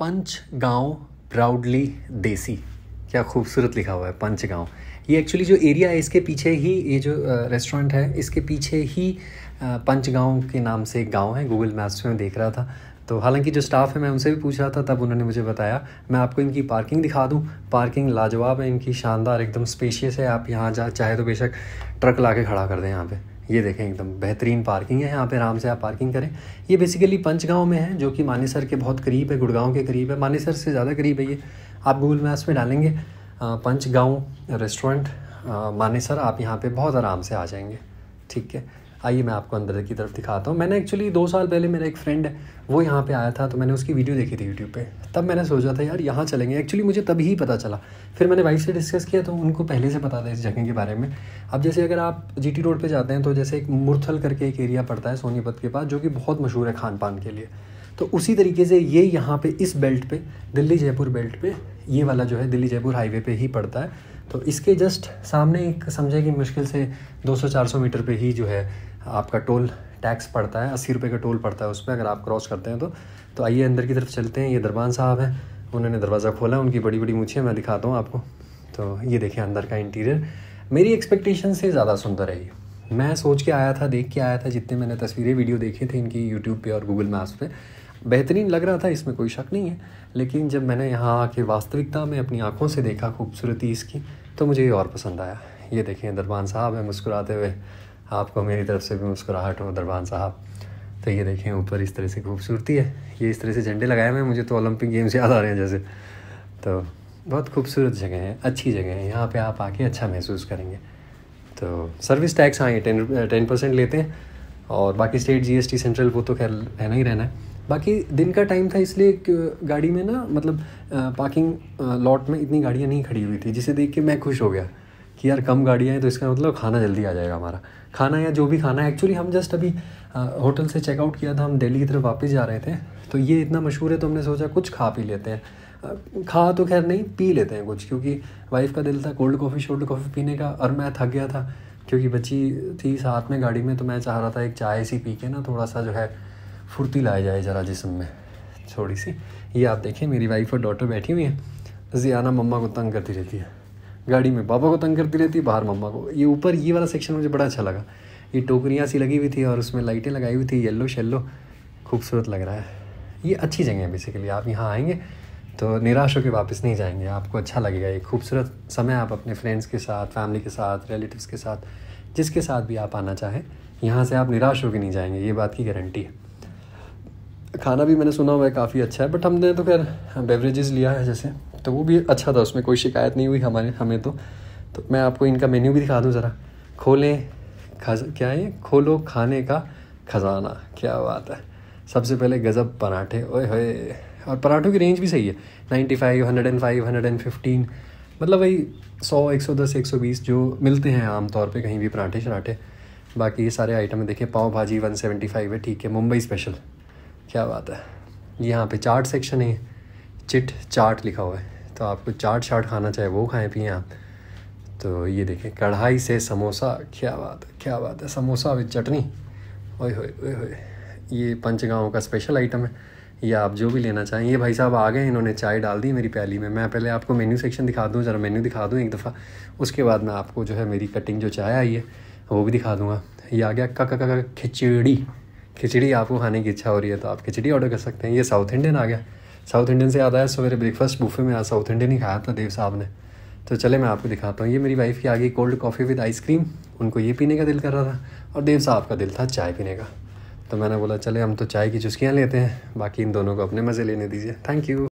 पंच गाँव प्राउडली देसी क्या खूबसूरत लिखा हुआ है पंच गांव ये एक्चुअली जो एरिया है इसके पीछे ही ये जो रेस्टोरेंट है इसके पीछे ही पंच गांव के नाम से एक गाँव है गूगल मैप्स में देख रहा था तो हालांकि जो स्टाफ है मैं उनसे भी पूछ रहा था तब उन्होंने मुझे बताया मैं आपको इनकी पार्किंग दिखा दूँ पार्किंग लाजवाब है इनकी शानदार एकदम स्पेशियस है आप यहाँ जा चाहे तो बेशक ट्रक ला के खड़ा कर दें यहाँ पर ये देखें एकदम बेहतरीन पार्किंग है यहाँ पे आराम से आप पार्किंग करें ये बेसिकली पंचगांव में है जो कि मानेसर के बहुत करीब है गुड़गांव के करीब है मानेसर से ज़्यादा करीब है ये आप गूगल मैप्स में डालेंगे पंचगांव रेस्टोरेंट मानेसर आप यहाँ पे बहुत आराम से आ जाएंगे ठीक है आइए मैं आपको अंदर की तरफ दिखाता हूँ मैंने एक्चुअली दो साल पहले मेरा एक फ्रेंड वो यहाँ पे आया था तो मैंने उसकी वीडियो देखी थी यूट्यूब पे तब मैंने सोचा था यार यहाँ चलेंगे एक्चुअली मुझे तभी ही पता चला फिर मैंने वाइफ से डिस्कस किया तो उनको पहले से पता था इस जगह के बारे में अब जैसे अगर आप जी रोड पर जाते हैं तो जैसे एक मुरथल करके एक एरिया पड़ता है सोनीपत के पास जो कि बहुत मशहूर है खान पान के लिए तो उसी तरीके से ये यहाँ पे इस बेल्ट पे दिल्ली जयपुर बेल्ट पे ये वाला जो है दिल्ली जयपुर हाईवे पे ही पड़ता है तो इसके जस्ट सामने एक समझे कि मुश्किल से 200-400 मीटर पे ही जो है आपका टोल टैक्स पड़ता है अस्सी रुपये का टोल पड़ता है उस पर अगर आप क्रॉस करते हैं तो तो आइए अंदर की तरफ चलते हैं ये दरबान साहब हैं उन्होंने दरवाज़ा खोला उनकी बड़ी बड़ी मूछें मैं दिखाता हूँ आपको तो ये देखें अंदर का इंटीरियर मेरी एक्सपेक्टेशन से ज़्यादा सुंदर है ये मैं सोच के आया था देख के आया था जितने मैंने तस्वीरें वीडियो देखे थे इनकी यूट्यूब पर और गूगल मैप्स पर बेहतरीन लग रहा था इसमें कोई शक नहीं है लेकिन जब मैंने यहाँ आके वास्तविकता में अपनी आँखों से देखा खूबसूरती इसकी तो मुझे ये और पसंद आया ये देखें दरबान साहब हैं मुस्कुराते हुए आपको मेरी तरफ से भी मुस्कुराहट हो दरबान साहब तो ये देखें ऊपर इस तरह से खूबसूरती है ये इस तरह से झंडे लगाए हुए हैं मुझे तो ओलंपिक गेम्स याद आ रहे हैं जैसे तो बहुत खूबसूरत जगह है अच्छी जगह है यहाँ पे आप आके अच्छा महसूस करेंगे तो सर्विस टैक्स हाँ ये टेन टेन परसेंट लेते हैं और बाकी स्टेट जीएसटी सेंट्रल वो तो खैर रहना ही रहना है बाकी दिन का टाइम था इसलिए गाड़ी में ना मतलब पार्किंग लॉट में इतनी गाड़ियाँ नहीं खड़ी हुई थी जिसे देख के मैं खुश हो गया कि यार कम गाड़ियाँ हैं तो इसका मतलब खाना जल्दी आ जाएगा हमारा खाना या जो भी खाना है एक्चुअली हम जस्ट अभी होटल से चेकआउट किया था हम दिल्ली की तरफ वापस जा रहे थे तो ये इतना मशहूर है तो हमने सोचा कुछ खा पी लेते हैं खा तो खैर नहीं पी लेते हैं कुछ क्योंकि वाइफ का दिल था कोल्ड कॉफ़ी शोल्ड कॉफ़ी पीने का और मैं थक गया था क्योंकि बच्ची थी साथ में गाड़ी में तो मैं चाह रहा था एक चाय सी पी के ना थोड़ा सा जो है फुर्ती लाया जाए ज़रा जिसम में थोड़ी सी ये आप देखें मेरी वाइफ और डॉटर बैठी हुई हैं जियाना मम्मा को तंग करती रहती है गाड़ी में पापा को तंग करती रहती बाहर मम्मा को ये ऊपर ये वाला सेक्शन मुझे बड़ा अच्छा लगा ये टोकरियाँ सी लगी हुई थी और उसमें लाइटें लगाई हुई थी येल्लो शेल्लो खूबसूरत लग रहा है ये अच्छी जगह है बेसिकली आप यहाँ आएंगे तो निराश होकर वापस नहीं जाएंगे आपको अच्छा लगेगा ये खूबसूरत समय आप अपने फ्रेंड्स के साथ फैमिली के साथ रिलेटिव्स के साथ जिसके साथ भी आप आना चाहें यहाँ से आप निराश होकर नहीं जाएंगे ये बात की गारंटी है खाना भी मैंने सुना हुआ है काफ़ी अच्छा है बट हमने तो खैर बेवरेजेस लिया है जैसे तो वो भी अच्छा था उसमें कोई शिकायत नहीं हुई हमारे हमें तो तो मैं आपको इनका मेन्यू भी दिखा दूँ ज़रा खोलें खज क्या है खोलो खाने का ख़जाना क्या बात है सबसे पहले गज़ब पराठे ओए होए और पराठों की रेंज भी सही है ninety five hundred and five hundred and fifteen मतलब वही सौ एक सौ दस एक सौ बीस जो मिलते हैं आमतौर पर कहीं भी पराठे शराठे बाकी ये सारे आइटम है देखिए पाव भाजी वन सेवेंटी फाइव है ठीक है मुंबई स्पेशल क्या बात है यहाँ पे चाट सेक्शन है चिट चाट लिखा हुआ है तो आपको चाट शाट खाना चाहे वो खाएं पिए आप तो ये देखें कढ़ाई से समोसा क्या बात है क्या बात है समोसा विद चटनी ओए होए ओए होए ये पंचगाँव का स्पेशल आइटम है या आप जो भी लेना चाहें ये भाई साहब आ गए इन्होंने चाय डाल दी मेरी प्याली में मैं पहले आपको मेन्यू सेक्शन दिखा दूँ ज़रा मेन्यू दिखा दूँ एक दफ़ा उसके बाद मैं आपको जो है मेरी कटिंग जो चाय आई है वो भी दिखा दूँगा ये आ गया कक खिचड़ी खिचड़ी आपको खाने की इच्छा हो रही है तो आप खिचड़ी ऑर्डर कर सकते हैं ये साउथ इंडियन आ गया साउथ इंडियन से याद आया सवेरे ब्रेकफास्ट बूफे में आज साउथ इंडियन ही खाया था देव साहब ने तो चले मैं आपको दिखाता हूँ ये मेरी वाइफ की आगे कोल्ड कॉफ़ी विद आइसक्रीम उनको ये पीने का दिल कर रहा था और देव साहब का दिल था चाय पीने का तो मैंने बोला चले हम तो चाय की चुस्कियाँ लेते हैं बाकी इन दोनों को अपने मज़े लेने दीजिए थैंक यू